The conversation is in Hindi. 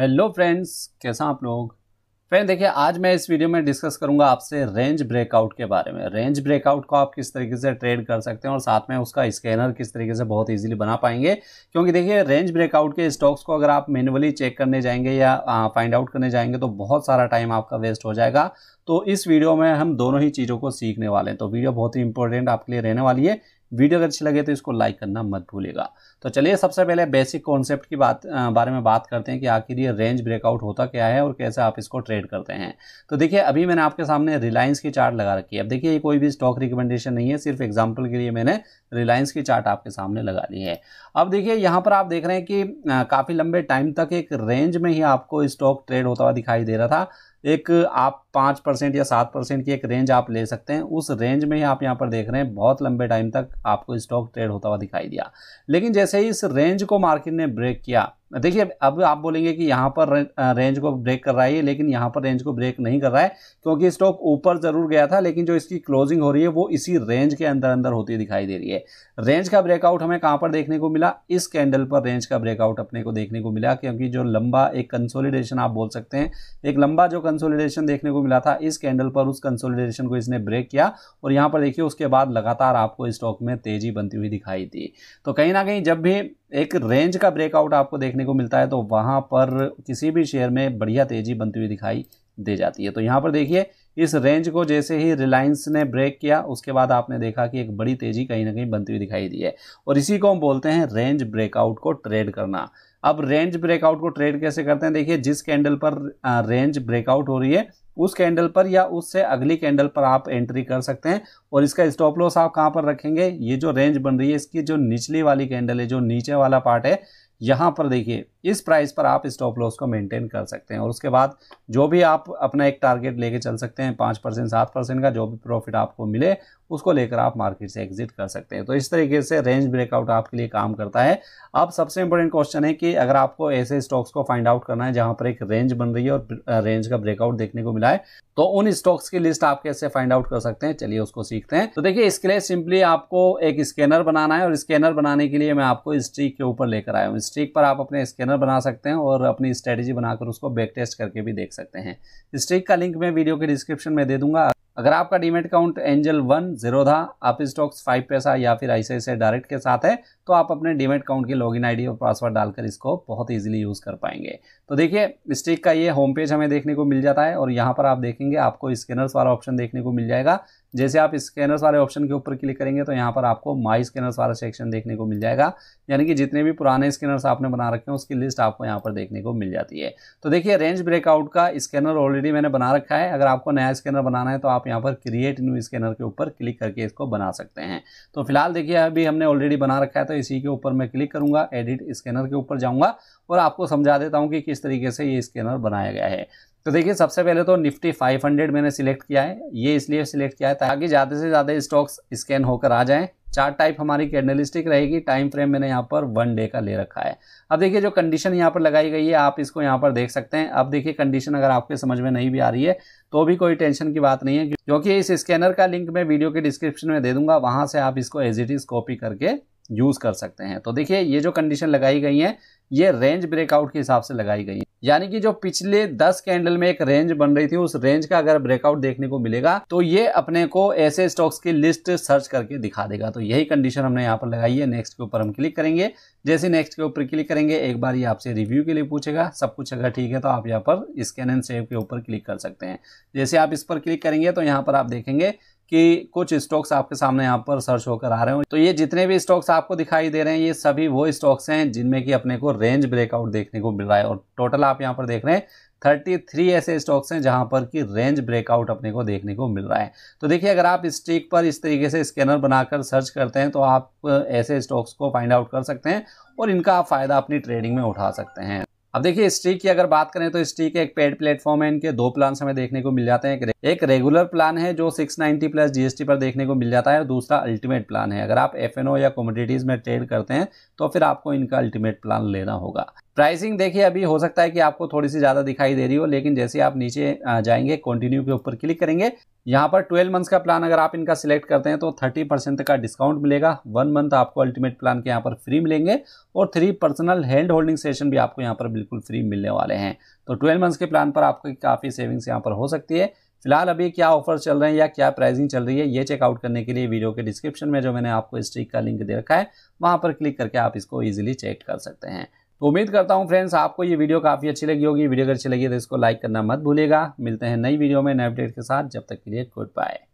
हेलो फ्रेंड्स कैसा आप लोग फ्रेंड देखिए आज मैं इस वीडियो में डिस्कस करूंगा आपसे रेंज ब्रेकआउट के बारे में रेंज ब्रेकआउट को आप किस तरीके से ट्रेड कर सकते हैं और साथ में उसका स्कैनर किस तरीके से बहुत इजीली बना पाएंगे क्योंकि देखिए रेंज ब्रेकआउट के स्टॉक्स को अगर आप मैनुअली चेक करने जाएंगे या फाइंड आउट करने जाएंगे तो बहुत सारा टाइम आपका वेस्ट हो जाएगा तो इस वीडियो में हम दोनों ही चीज़ों को सीखने वाले हैं तो वीडियो बहुत ही इंपॉर्टेंट आपके लिए रहने वाली है वीडियो अगर अच्छी लगे तो इसको लाइक करना मत भूलेगा तो चलिए सबसे पहले बेसिक कॉन्सेप्ट की बात बारे में बात करते हैं कि आखिर ये रेंज ब्रेकआउट होता क्या है और कैसे आप इसको ट्रेड करते हैं तो देखिए अभी मैंने आपके सामने रिलायंस की चार्ट लगा रखी है अब देखिए ये कोई भी स्टॉक रिकमेंडेशन नहीं है सिर्फ एग्जाम्पल के लिए मैंने रिलायंस की चार्ट आपके सामने लगा ली है अब देखिए यहाँ पर आप देख रहे हैं कि काफ़ी लंबे टाइम तक एक रेंज में ही आपको स्टॉक ट्रेड होता हुआ दिखाई दे रहा था एक आप पाँच परसेंट या सात परसेंट की एक रेंज आप ले सकते हैं उस रेंज में ही आप यहाँ पर देख रहे हैं बहुत लंबे टाइम तक आपको स्टॉक ट्रेड होता हुआ दिखाई दिया लेकिन जैसे ही इस रेंज को मार्केट ने ब्रेक किया देखिए अब आप बोलेंगे कि यहाँ पर रेंज को ब्रेक कर रहा है लेकिन यहाँ पर रेंज को ब्रेक नहीं कर रहा है क्योंकि स्टॉक ऊपर जरूर गया था लेकिन जो इसकी क्लोजिंग हो रही है वो इसी रेंज के अंदर अंदर होती दिखाई दे रही है रेंज का ब्रेकआउट हमें कहाँ पर देखने को मिला इस कैंडल पर रेंज का ब्रेकआउट अपने को देखने को मिला क्योंकि जो लंबा एक कंसोलिडेशन आप बोल सकते हैं एक लंबा जो कंसोलिडेशन देखने को मिला था इस कैंडल पर उस कंसोलिडेशन को इसने ब्रेक किया और यहाँ पर देखिए उसके बाद लगातार आपको स्टॉक में तेजी बनती हुई दिखाई दी तो कहीं ना कहीं जब भी एक रेंज का ब्रेकआउट आपको देखने को मिलता है तो वहाँ पर किसी भी शेयर में बढ़िया तेजी बनती हुई दिखाई दे जाती है तो यहाँ पर देखिए इस रेंज को जैसे ही रिलायंस ने ब्रेक किया उसके बाद आपने देखा कि एक बड़ी तेजी कहीं ना कहीं बनती हुई दिखाई दी है और इसी को हम बोलते हैं रेंज ब्रेकआउट को ट्रेड करना अब रेंज ब्रेकआउट को ट्रेड कैसे करते हैं देखिए जिस कैंडल पर रेंज ब्रेकआउट हो रही है उस कैंडल पर या उससे अगली कैंडल पर आप एंट्री कर सकते हैं और इसका स्टॉप लॉस आप कहाँ पर रखेंगे ये जो रेंज बन रही है इसकी जो निचली वाली कैंडल है जो नीचे वाला पार्ट है यहाँ पर देखिए इस प्राइस पर आप स्टॉप लॉस को मेंटेन कर सकते हैं और उसके बाद जो भी आप अपना एक टारगेट लेके चल सकते हैं पाँच परसेंट सात परसेंट का जो भी प्रॉफिट आपको मिले उसको लेकर आप मार्केट से एग्जिट कर सकते हैं तो इस तरीके से रेंज ब्रेकआउट आपके लिए काम करता है अब सबसे इंपॉर्टेंट क्वेश्चन है कि अगर आपको ऐसे स्टॉक्स को फाइंड आउट करना है जहाँ पर एक रेंज बन रही है और रेंज का ब्रेकआउट देखने को मिला है तो उन स्टॉक्स की लिस्ट आप कैसे फाइंड आउट कर सकते हैं चलिए उसको सीखते हैं तो देखिए इसके लिए सिंपली आपको एक स्कैनर बनाना है और स्कैनर बनाने के लिए मैं आपको स्ट्रीक के ऊपर लेकर आया हूँ स्ट्रीक पर आप अपने स्कैनर बना सकते हैं और अपनी स्ट्रेटजी बनाकर उसको बैक टेस्ट करके भी देख सकते हैं स्ट्रीक का लिंक मैं वीडियो के डिस्क्रिप्शन में दे दूंगा अगर आपका demat account Angel One zero था आप स्टॉक्स फाइव पैसा या फिर ऐसे ऐसे डायरेक्ट के साथ है तो आप अपने डीमेट अकाउंट की लॉगिन आईडी और पासवर्ड डालकर इसको बहुत इजीली यूज़ कर पाएंगे तो देखिए स्टिक का ये होम पेज हमें देखने को मिल जाता है और यहाँ पर आप देखेंगे आपको स्कैनर्स वाला ऑप्शन देखने को मिल जाएगा जैसे आप स्कैनर्स वाले ऑप्शन के ऊपर क्लिक करेंगे तो यहाँ पर आपको माई स्कैनर्स वाला सेक्शन देखने को मिल जाएगा यानी कि जितने भी पुराने स्कैनर्स आपने बना रखे हैं उसकी लिस्ट आपको यहाँ पर देखने को मिल जाती है तो देखिए रेंज ब्रेकआउट का स्कैनर ऑलरेडी मैंने बना रखा है अगर आपको नया स्कैनर बनाना है तो आप यहाँ पर क्रिएट न्यू स्कैनर के ऊपर क्लिक करके इसको बना सकते हैं तो फिलहाल देखिए अभी हमने ऑलरेडी बना रखा है तो इसी के ऊपर मैं क्लिक करूँगा एडिट स्कैनर के ऊपर जाऊँगा और आपको समझा देता हूँ कि किस तरीके से ये स्कैनर बनाया गया है तो देखिए सबसे पहले तो निफ्टी 500 मैंने सिलेक्ट किया है ये इसलिए सिलेक्ट किया है ताकि ज़्यादा से ज़्यादा स्टॉक्स स्कैन होकर आ जाएं चार टाइप हमारी कैंडलिस्टिक रहेगी टाइम फ्रेम मैंने यहाँ पर वन डे का ले रखा है अब देखिए जो कंडीशन यहाँ पर लगाई गई है आप इसको यहाँ पर देख सकते हैं अब देखिए कंडीशन अगर आपके समझ में नहीं भी आ रही है तो भी कोई टेंशन की बात नहीं है क्योंकि इस स्कैनर का लिंक मैं वीडियो के डिस्क्रिप्शन में दे दूंगा वहाँ से आप इसको एज इट इज़ कॉपी करके यूज़ कर सकते हैं तो देखिए ये जो कंडीशन लगाई गई है ये रेंज ब्रेकआउट के हिसाब से लगाई गई है यानी कि जो पिछले 10 कैंडल में एक रेंज बन रही थी उस रेंज का अगर ब्रेकआउट देखने को मिलेगा तो ये अपने को ऐसे स्टॉक्स की लिस्ट सर्च करके दिखा देगा तो यही कंडीशन हमने यहाँ पर लगाई है नेक्स्ट के ऊपर हम क्लिक करेंगे जैसे नेक्स्ट के ऊपर क्लिक करेंगे एक बार ये आपसे रिव्यू के लिए पूछेगा सब कुछ अगर ठीक है तो आप यहाँ पर स्कैन एंड सेव के ऊपर क्लिक कर सकते हैं जैसे आप इस पर क्लिक करेंगे तो यहाँ पर आप देखेंगे कि कुछ स्टॉक्स आपके सामने यहाँ पर सर्च होकर आ रहे हो तो ये जितने भी स्टॉक्स आपको दिखाई दे रहे हैं ये सभी वो स्टॉक्स हैं जिनमें कि अपने को रेंज ब्रेकआउट देखने को मिल रहा है और टोटल आप यहाँ पर देख रहे हैं थर्टी थ्री ऐसे स्टॉक्स हैं जहां पर कि रेंज ब्रेकआउट अपने को देखने को मिल रहा है तो देखिए अगर आप स्टिक पर इस तरीके से स्कैनर बनाकर सर्च करते हैं तो आप ऐसे स्टॉक्स को फाइंड आउट कर सकते हैं और इनका आप फ़ायदा अपनी ट्रेडिंग में उठा सकते हैं अब देखिए स्ट्रीक की अगर बात करें तो स्ट्रीक एक पेड प्लेटफॉर्म है इनके दो प्लान हमें देखने को मिल जाते हैं एक रेगुलर प्लान है जो 690 प्लस जीएसटी पर देखने को मिल जाता है और दूसरा अल्टीमेट प्लान है अगर आप एफ या कॉमोडिटीज़ में ट्रेड करते हैं तो फिर आपको इनका अल्टीमेट प्लान लेना होगा प्राइसिंग देखिए अभी हो सकता है कि आपको थोड़ी सी ज़्यादा दिखाई दे रही हो लेकिन जैसे आप नीचे जाएंगे कंटिन्यू के ऊपर क्लिक करेंगे यहाँ पर 12 मंथ्स का प्लान अगर आप इनका सिलेक्ट करते हैं तो 30 परसेंट का डिस्काउंट मिलेगा वन मंथ आपको अल्टीमेट प्लान के यहाँ पर फ्री मिलेंगे और three personal hand holding session भी आपको यहाँ पर बिल्कुल फ्री मिलने वाले हैं तो ट्वेल्व मंथ्स के प्लान पर आपकी काफ़ी सेविंग्स यहाँ पर हो सकती है फिलहाल अभी क्या ऑफर चल रहे हैं या क्या प्राइसिंग चल रही है ये चेकआउट करने के लिए वीडियो के डिस्क्रिप्शन में जो मैंने आपको स्ट्रीक का लिंक दे रखा है वहाँ पर क्लिक करके आप इसको ईजिली चेक कर सकते हैं तो उम्मीद करता हूँ फ्रेंड्स आपको ये वीडियो काफ़ी अच्छी लगी होगी वीडियो अगर अच्छी लगी तो इसको लाइक करना मत भूलेगा मिलते हैं नई वीडियो में नए अपडेट के साथ जब तक के लिए गुड बाय